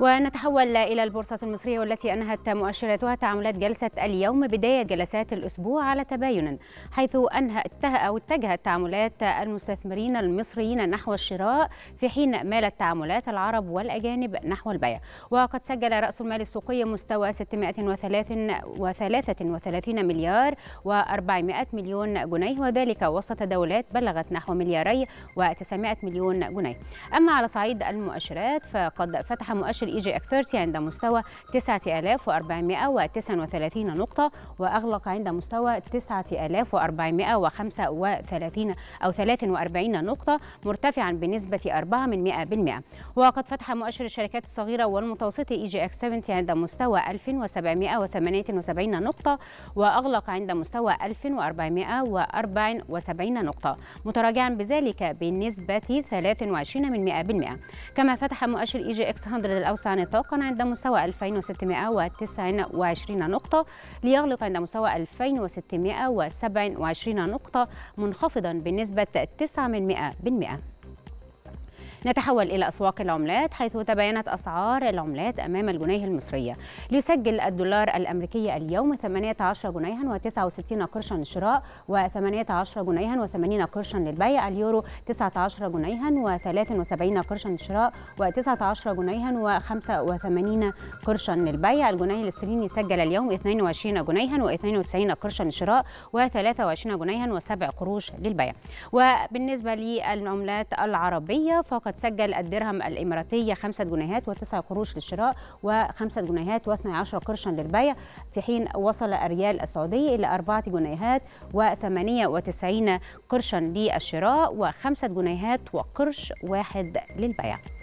ونتحول إلى البورصة المصرية والتي أنهت مؤشراتها تعاملات جلسة اليوم بداية جلسات الأسبوع على تباين حيث أنهت أو اتجهت تعاملات المستثمرين المصريين نحو الشراء في حين مالت تعاملات العرب والأجانب نحو البيع وقد سجل رأس المال السوقي مستوى 633 مليار و400 مليون جنيه وذلك وسط دولات بلغت نحو ملياري و900 مليون جنيه أما على صعيد المؤشرات فقد فتح مؤشر الاي جي اك 30 عند مستوى 9439 نقطة وأغلق عند مستوى 9435 أو 43 نقطة مرتفعا بنسبة 4 من 100% وقد فتح مؤشر الشركات الصغيرة والمتوسطة اي جي اك 70 عند مستوى 1778 نقطة وأغلق عند مستوى 1474 نقطة متراجعا بذلك بنسبة 23 من 100% كما فتح مؤشر اي جي اكس 100 الأوسط الأوسع نطاقا عند مستوى 2629 نقطة ليغلق عند مستوى 2627 نقطة منخفضا بنسبة 9 من 100 بالمئة نتحول إلى أسواق العملات حيث تباينت أسعار العملات أمام الجنيه المصرية ليسجل الدولار الأمريكي اليوم 18 جنيها و69 قرشا للشراء و18 جنيها و80 قرشا للبيع اليورو 19 جنيها و73 قرشا للشراء و19 جنيها و85 قرشا للبيع الجنيه الاسترليني سجل اليوم 22 جنيها و92 قرشا للشراء و23 جنيها و7 قروش للبيع وبالنسبة للعملات العربية فقط قد سجل الدرهم الإماراتي 5 جنيهات و9 قروش للشراء و5 جنيهات و12 قرشا للبيع في حين وصل الريال السعودي إلى 4 جنيهات و98 قرشا للشراء و5 جنيهات وقرش واحد للبيع